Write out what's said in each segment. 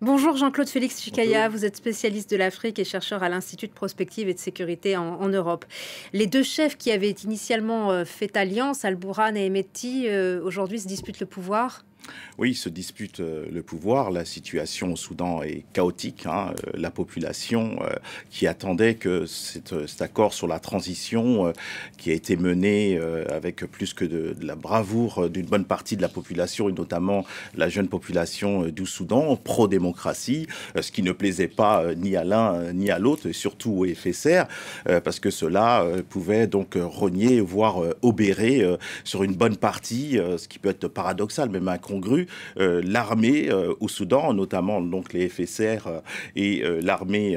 Bonjour Jean-Claude Félix Chikaya, vous êtes spécialiste de l'Afrique et chercheur à l'Institut de prospective et de sécurité en, Europe. Les deux chefs qui avaient initialement euh, fait alliance, Al-Bourhan et Emeti, euh, aujourd'hui se disputent le pouvoir oui, ils se dispute euh, le pouvoir. La situation au Soudan est chaotique. Hein. Euh, la population euh, qui attendait que cet, accord sur la transition qui a été mené avec plus que de, la bravoure d'une bonne partie de la population et notamment la jeune population du Soudan, pro-démocratie, ce qui ne plaisait pas ni à l'un ni à l'autre, et surtout au FSR, parce que cela pouvait donc rogner, voire obérer sur une bonne partie, ce qui peut être paradoxal, mais Congru, euh, l'armée euh, au Soudan, notamment donc les FSR euh, et l'armée,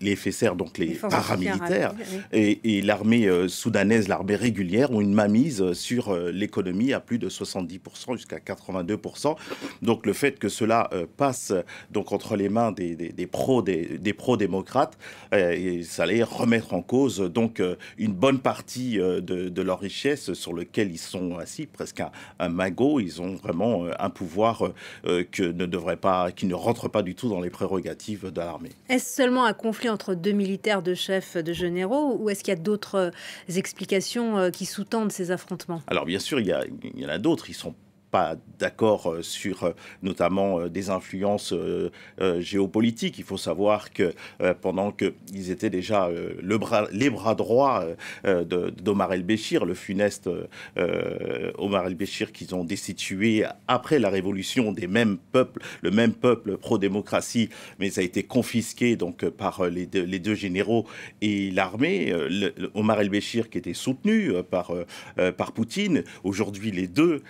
les FSR, donc les, paramilitaires, et, l'armée soudanaise, l'armée régulière, ont une mainmise sur l'économie à plus de 70% jusqu'à 82%. Donc le fait que cela passe donc entre les mains des, des, pro démocrates et ça allait remettre en cause donc une bonne partie de, leur richesse sur lequel ils sont assis presque un, un magot. Ils ont vraiment euh, un pouvoir euh, euh, que ne devrait pas, qui ne rentre pas du tout dans les prérogatives de l'armée. Est-ce seulement un conflit entre deux militaires, de chefs, de généraux, ou est-ce qu'il y a d'autres explications qui sous-tendent ces affrontements Alors bien sûr, il y, il y en a d'autres. Ils sont pas d'accord euh, sur euh, notamment euh, des influences géopolitiques. Il faut savoir que pendant qu'ils étaient déjà le bras, les bras droits d'Omar el-Béchir, le funeste Omar el-Béchir qu'ils ont destitué après la révolution des mêmes peuples, le même peuple pro-démocratie, mais ça a été confisqué donc par les deux, les deux généraux et l'armée. Omar el-Béchir qui était soutenu par, par Poutine, aujourd'hui les deux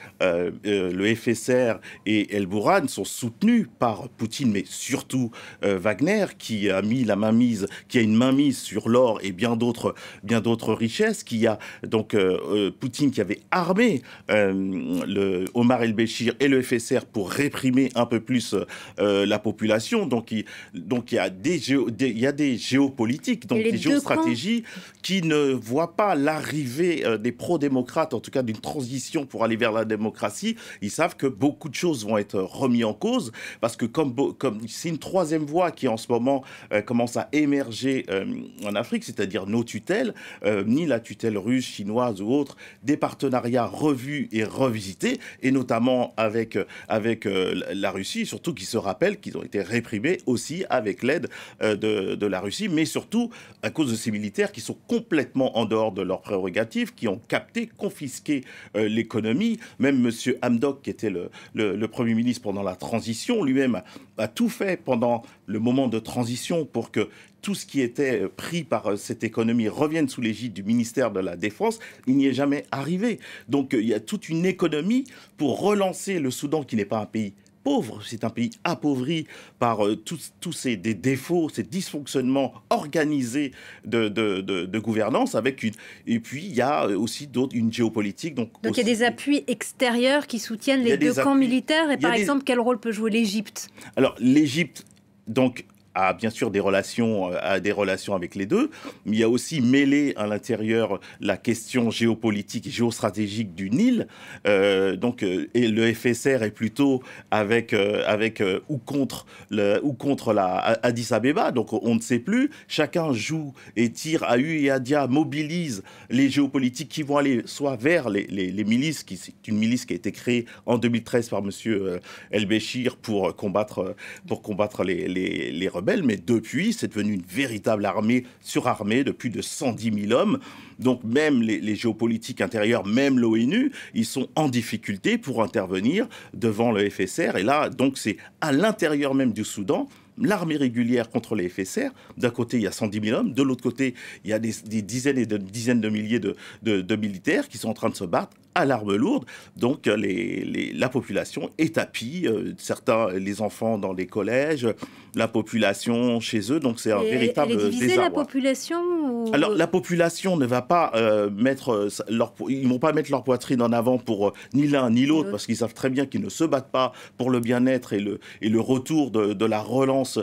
euh, le FSR et El Bouran sont soutenus par Poutine, mais surtout euh, Wagner, qui a mis la mainmise, qui a une mainmise sur l'or et bien d'autres, bien d'autres richesses, qui a donc euh, Poutine qui avait armé le Omar el-Béchir et le FSR pour réprimer un peu plus la population. Donc il, donc y a des, il y a des géopolitiques, donc des géostratégies qui ne voient pas l'arrivée des pro-démocrates, en tout cas d'une transition pour aller vers la démocratie, ils savent que beaucoup de choses vont être remises en cause parce que comme, comme c'est une troisième voie qui en ce moment euh, commence à émerger euh, en Afrique, c'est-à-dire nos tutelles, euh, ni la tutelle russe, chinoise ou autre, des partenariats revus et revisités, et notamment avec, avec la Russie, surtout qui se rappellent qu'ils ont été réprimés aussi avec l'aide de, de la Russie, mais surtout à cause de ces militaires qui sont complètement en dehors de leurs prérogatives, qui ont capté, confisqué l'économie. Même M. Hamdok, qui était le, le Premier ministre pendant la transition, lui-même a tout fait pendant le moment de transition pour que tout ce qui était pris par euh, cette économie revienne sous l'égide du ministère de la Défense, il n'y est jamais arrivé. Donc euh, il y a toute une économie pour relancer le Soudan, qui n'est pas un pays pauvre, c'est un pays appauvri par euh, tous ces des défauts, ces dysfonctionnements organisés de, gouvernance. Avec une, et puis, il y a aussi d'autres, une géopolitique. Donc, donc il y a des appuis extérieurs qui soutiennent les deux camps militaires. Et par exemple, quel rôle peut jouer l'Égypte Alors, l'Égypte donc a bien sûr des relations, euh, des relations avec les deux, mais il y a aussi mêlé à l'intérieur la question géopolitique et géostratégique du Nil. Euh, donc, euh, et le FSR est plutôt avec, avec ou contre, le, ou contre la Addis Abeba, donc on ne sait plus. Chacun joue et tire à U et à Dia, mobilise les géopolitiques qui vont aller soit vers les, les, milices, qui c'est une milice qui a été créée en 2013 par M. El-Béchir pour combattre, pour combattre les, les, les mais depuis, c'est devenu une véritable armée surarmée de plus de 110 000 hommes. Donc même les, géopolitiques intérieures, même l'ONU, ils sont en difficulté pour intervenir devant le FSR. Et là, donc c'est à l'intérieur même du Soudan l'armée régulière contre les FSR. D'un côté, il y a 110 000 hommes. De l'autre côté, il y a des, dizaines et des dizaines de milliers de, militaires qui sont en train de se battre à l'arme lourde. Donc euh, les, la population est tapie, euh, certains, les enfants dans les collèges, la population chez eux. Donc c'est un véritable la population Alors la population ne va pas euh, mettre leur, ils vont pas mettre leur poitrine en avant pour ni l'un ni l'autre parce qu'ils savent très bien qu'ils ne se battent pas pour le bien-être et le, et le retour de, de la relance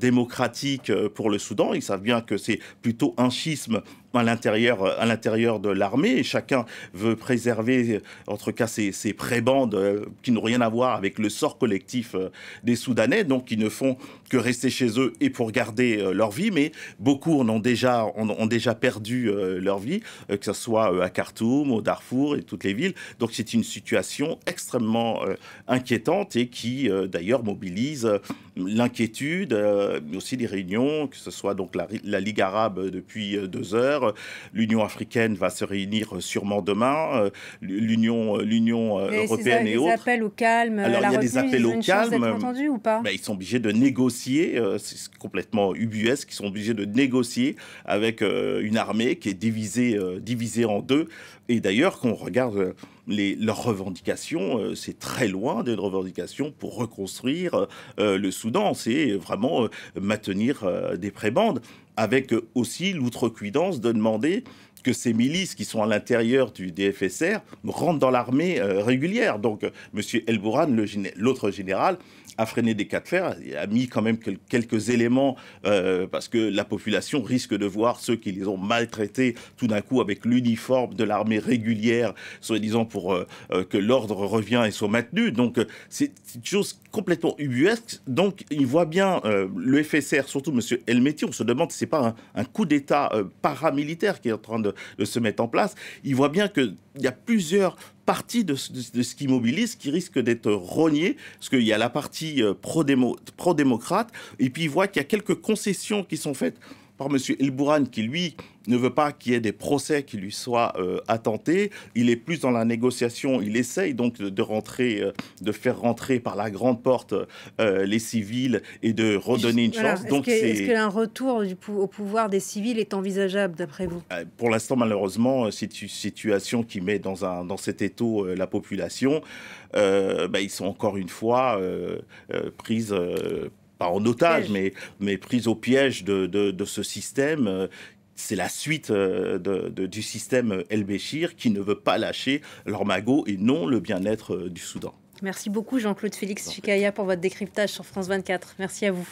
démocratique pour le Soudan. Ils savent bien que c'est plutôt un schisme à l'intérieur, à l'intérieur de l'armée. Et chacun veut préserver, en tout cas, ces, prébandes euh, qui n'ont rien à voir avec le sort collectif euh, des Soudanais, donc qui ne font que rester chez eux et pour garder euh, leur vie. Mais beaucoup ont déjà, ont déjà perdu leur vie, que ce soit à Khartoum, au Darfour et toutes les villes. Donc c'est une situation extrêmement inquiétante et qui, d'ailleurs, mobilise l'inquiétude, mais aussi des réunions, que ce soit donc la, la Ligue arabe depuis deux heures, euh, L'Union africaine va se réunir euh, sûrement demain. Euh, L'Union, l'Union européenne et, autres. Il y a des appels au calme. Alors, il y a des appels au calme. Ou pas ils sont obligés de négocier. C'est complètement ubuesque, qui sont obligés de négocier avec une armée qui est divisée, divisée en deux. Et d'ailleurs, qu'on regarde leur leurs revendications, euh, c'est très loin d'une revendication pour reconstruire euh, euh, le Soudan. C'est vraiment maintenir des prébandes, avec aussi l'outrecuidance de demander que ces milices qui sont à l'intérieur du DFSR rentrent dans l'armée régulière. Donc, M. El Bourhan, l'autre général, a freiné des cas de fer, a mis quand même quelques éléments euh, parce que la population risque de voir ceux qui les ont maltraités tout d'un coup avec l'uniforme de l'armée régulière, soi-disant pour euh, euh, que l'ordre revient et soit maintenu. Donc c'est une chose complètement ubuesque. Donc il voit bien le FSR, surtout Monsieur Elmetti, on se demande si c'est pas un, coup d'État paramilitaire qui est en train de, de se mettre en place. Il voit bien qu'il y a plusieurs partie de, ce qui mobilise qui risque d'être rogné, parce qu'il y a la partie euh, pro-démocrate, et puis il voit qu'il y a quelques concessions qui sont faites par M. bouran qui lui ne veut pas qu'il y ait des procès qui lui soient euh, attentés. Il est plus dans la négociation. Il essaye donc de, rentrer, euh, de faire rentrer par la grande porte euh, les civils et de redonner une chance. Est-ce donc, est-ce retour du, au pouvoir des civils est envisageable d'après vous Pour l'instant, malheureusement, c'est une situation qui met dans un dans cet étau la population. Bah, ils sont encore une fois prises pas en otage, mais, prise au piège de, de, ce système euh, c'est la suite euh, du système El-Béchir qui ne veut pas lâcher leur magot et non le bien-être euh, du Soudan. Merci beaucoup Jean-Claude Félix Chikaya pour votre décryptage sur France 24. Merci à vous.